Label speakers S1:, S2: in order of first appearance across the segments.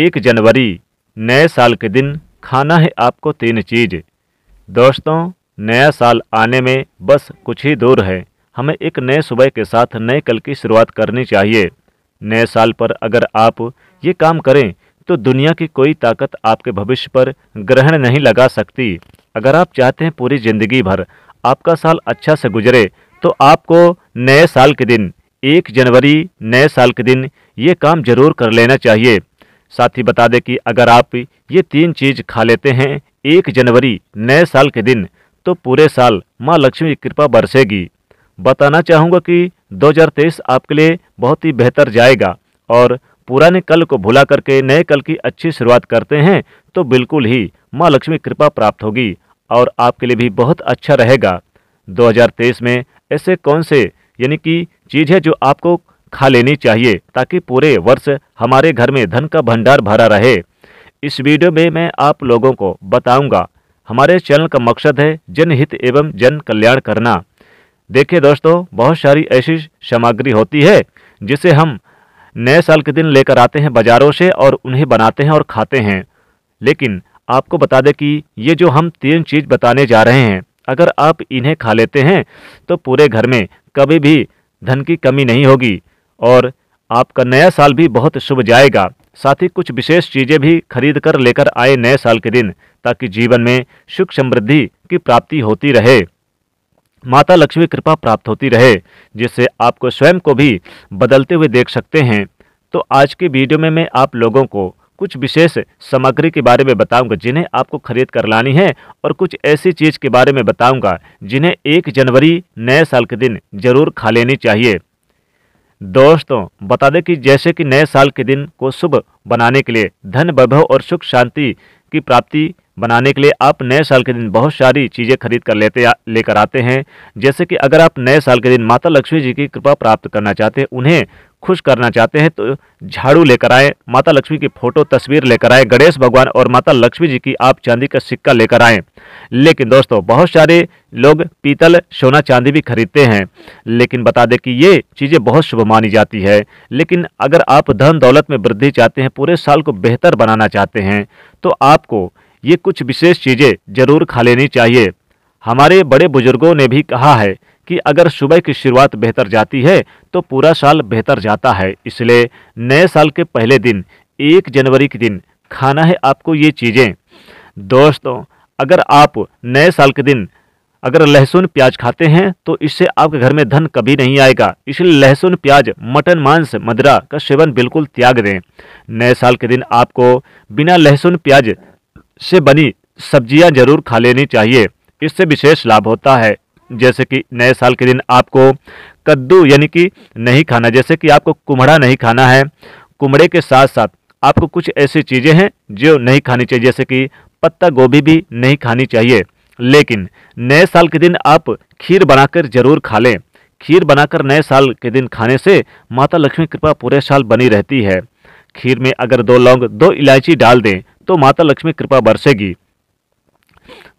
S1: एक जनवरी नए साल के दिन खाना है आपको तीन चीज़ दोस्तों नया साल आने में बस कुछ ही दूर है हमें एक नए सुबह के साथ नए कल की शुरुआत करनी चाहिए नए साल पर अगर आप ये काम करें तो दुनिया की कोई ताकत आपके भविष्य पर ग्रहण नहीं लगा सकती अगर आप चाहते हैं पूरी ज़िंदगी भर आपका साल अच्छा से गुजरे तो आपको नए साल के दिन एक जनवरी नए साल के दिन ये काम जरूर कर लेना चाहिए साथ ही बता दें कि अगर आप ये तीन चीज़ खा लेते हैं एक जनवरी नए साल के दिन तो पूरे साल माँ लक्ष्मी की कृपा बरसेगी बताना चाहूँगा कि 2023 आपके लिए बहुत ही बेहतर जाएगा और पुराने कल को भुला करके नए कल की अच्छी शुरुआत करते हैं तो बिल्कुल ही माँ लक्ष्मी कृपा प्राप्त होगी और आपके लिए भी बहुत अच्छा रहेगा 2023 में ऐसे कौन से यानी कि चीज़ है जो आपको खा लेनी चाहिए ताकि पूरे वर्ष हमारे घर में धन का भंडार भरा रहे इस वीडियो में मैं आप लोगों को बताऊंगा हमारे चैनल का मकसद है जनहित एवं जन कल्याण करना देखिए दोस्तों बहुत सारी ऐसी सामग्री होती है जिसे हम नए साल के दिन लेकर आते हैं बाज़ारों से और उन्हें बनाते हैं और खाते हैं लेकिन आपको बता दें कि ये जो हम तीन चीज़ बताने जा रहे हैं अगर आप इन्हें खा लेते हैं तो पूरे घर में कभी भी धन की कमी नहीं होगी और आपका नया साल भी बहुत शुभ जाएगा साथ ही कुछ विशेष चीज़ें भी खरीद कर लेकर आए नए साल के दिन ताकि जीवन में सुख समृद्धि की प्राप्ति होती रहे माता लक्ष्मी कृपा प्राप्त होती रहे जिससे आपको स्वयं को भी बदलते हुए देख सकते हैं तो आज के वीडियो में मैं आप लोगों को कुछ विशेष सामग्री के बारे में बताऊंगा जिन्हें आपको खरीद कर लानी है और कुछ ऐसी चीज़ के बारे में बताऊंगा जिन्हें एक जनवरी नए साल के दिन जरूर खा लेनी चाहिए दोस्तों बता दें कि जैसे कि नए साल के दिन को शुभ बनाने के लिए धन वैभव और सुख शांति की प्राप्ति बनाने के लिए आप नए साल के दिन बहुत सारी चीज़ें खरीद कर लेते लेकर आते हैं जैसे कि अगर आप नए साल के दिन माता लक्ष्मी जी की कृपा प्राप्त करना चाहते हैं उन्हें खुश करना चाहते हैं तो झाड़ू लेकर आए माता लक्ष्मी की फोटो तस्वीर लेकर आए गणेश भगवान और माता लक्ष्मी जी की आप चांदी का सिक्का लेकर आए लेकिन दोस्तों बहुत सारे लोग पीतल सोना चांदी भी खरीदते हैं लेकिन बता दें कि ये चीज़ें बहुत शुभ मानी जाती है लेकिन अगर आप धन दौलत में वृद्धि चाहते हैं पूरे साल को बेहतर बनाना चाहते हैं तो आपको ये कुछ विशेष चीज़ें जरूर खा लेनी चाहिए हमारे बड़े बुजुर्गों ने भी कहा है कि अगर सुबह की शुरुआत बेहतर जाती है तो पूरा साल बेहतर जाता है इसलिए नए साल के पहले दिन एक जनवरी के दिन खाना है आपको ये चीज़ें दोस्तों अगर आप नए साल के दिन अगर लहसुन प्याज खाते हैं तो इससे आपके घर में धन कभी नहीं आएगा इसलिए लहसुन प्याज मटन मांस मदरा का सेवन बिल्कुल त्याग दें नए साल के दिन आपको बिना लहसुन प्याज से बनी सब्जियां जरूर खा लेनी चाहिए इससे विशेष लाभ होता है जैसे कि नए साल के दिन आपको कद्दू यानी कि नहीं खाना जैसे कि आपको कुम्हड़ा नहीं खाना है कुम्हड़े के साथ साथ आपको कुछ ऐसी चीज़ें हैं जो नहीं खानी चाहिए जैसे कि पत्ता गोभी भी नहीं खानी चाहिए लेकिन नए साल के दिन आप खीर बनाकर जरूर खा लें खीर बनाकर नए साल के दिन खाने से माता लक्ष्मी कृपा पूरे साल बनी रहती है खीर में अगर दो लौंग दो इलायची डाल दें तो माता लक्ष्मी कृपा बरसेगी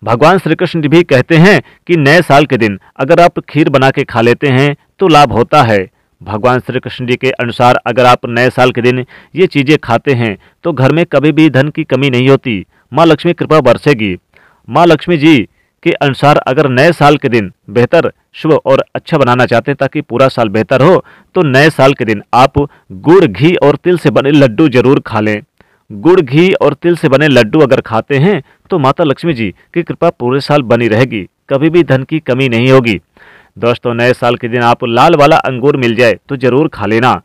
S1: भगवान श्री कृष्ण भी कहते हैं कि नए साल के दिन अगर आप खीर बना के खा लेते हैं तो लाभ होता है भगवान श्री कृष्ण जी के अनुसार अगर आप नए साल के दिन ये चीज़ें खाते हैं तो घर में कभी भी धन की कमी नहीं होती माँ लक्ष्मी कृपा बरसेगी माँ लक्ष्मी जी के अनुसार अगर नए साल के दिन बेहतर शुभ और अच्छा बनाना चाहते हैं ताकि पूरा साल बेहतर हो तो नए साल के दिन आप गुड़ घी और तिल से बने लड्डू जरूर खा लें गुड़ घी और तिल से बने लड्डू अगर खाते हैं तो माता लक्ष्मी जी की कृपा पूरे साल बनी रहेगी कभी भी धन की कमी नहीं होगी दोस्तों नए साल के दिन आप लाल वाला अंगूर मिल जाए तो जरूर खा लेना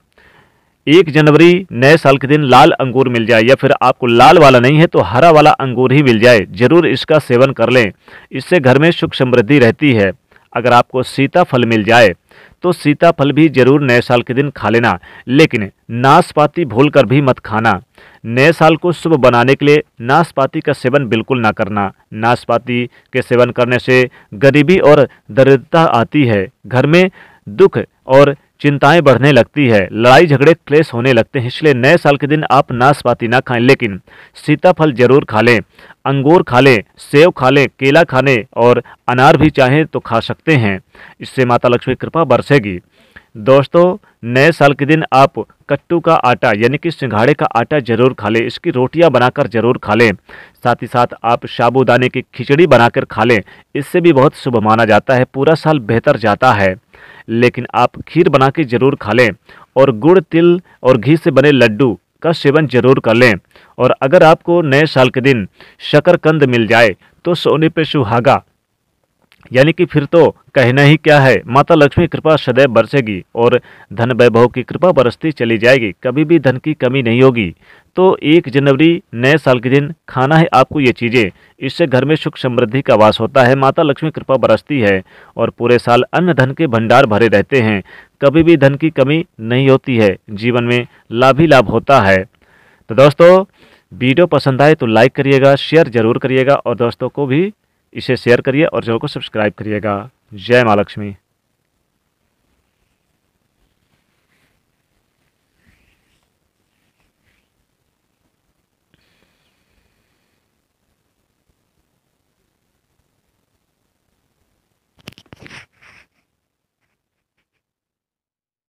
S1: एक जनवरी नए साल के दिन लाल अंगूर मिल जाए या फिर आपको लाल वाला नहीं है तो हरा वाला अंगूर ही मिल जाए जरूर इसका सेवन कर लें इससे घर में सुख समृद्धि रहती है अगर आपको सीताफल मिल जाए तो सीताफल भी जरूर नए साल के दिन खा लेना लेकिन नाशपाती भूलकर भी मत खाना नए साल को शुभ बनाने के लिए नाशपाती का सेवन बिल्कुल ना करना नाशपाती के सेवन करने से गरीबी और दरिद्रता आती है घर में दुख और चिंताएं बढ़ने लगती है लड़ाई झगड़े क्लेश होने लगते हैं इसलिए नए साल के दिन आप नाशपाती ना खाएं लेकिन सीताफल जरूर खा लें अंगूर खा लें सेब खा लें केला खा लें और अनार भी चाहें तो खा सकते हैं इससे माता लक्ष्मी कृपा बरसेगी दोस्तों नए साल के दिन आप कट्टू का आटा यानी कि सिंघाड़े का आटा जरूर खा लें इसकी रोटियां बनाकर जरूर खा लें साथ ही साथ आप साबूदाने की खिचड़ी बनाकर खा लें इससे भी बहुत शुभ माना जाता है पूरा साल बेहतर जाता है लेकिन आप खीर बना के जरूर खा लें और गुड़ तिल और घी से बने लड्डू का सेवन जरूर कर लें और अगर आपको नए साल के दिन शकरकंद मिल जाए तो सोने पे सुहागा यानी कि फिर तो कहना ही क्या है माता लक्ष्मी कृपा सदैव बरसेगी और धन वैभव की कृपा बरसती चली जाएगी कभी भी धन की कमी नहीं होगी तो एक जनवरी नए साल के दिन खाना है आपको ये चीज़ें इससे घर में सुख समृद्धि का वास होता है माता लक्ष्मी कृपा बरसती है और पूरे साल अन्न धन के भंडार भरे रहते हैं कभी भी धन की कमी नहीं होती है जीवन में लाभ ही लाभ होता है तो दोस्तों वीडियो पसंद आए तो लाइक करिएगा शेयर जरूर करिएगा और दोस्तों को भी इसे शेयर करिए और चैनल को सब्सक्राइब करिएगा जय माँ लक्ष्मी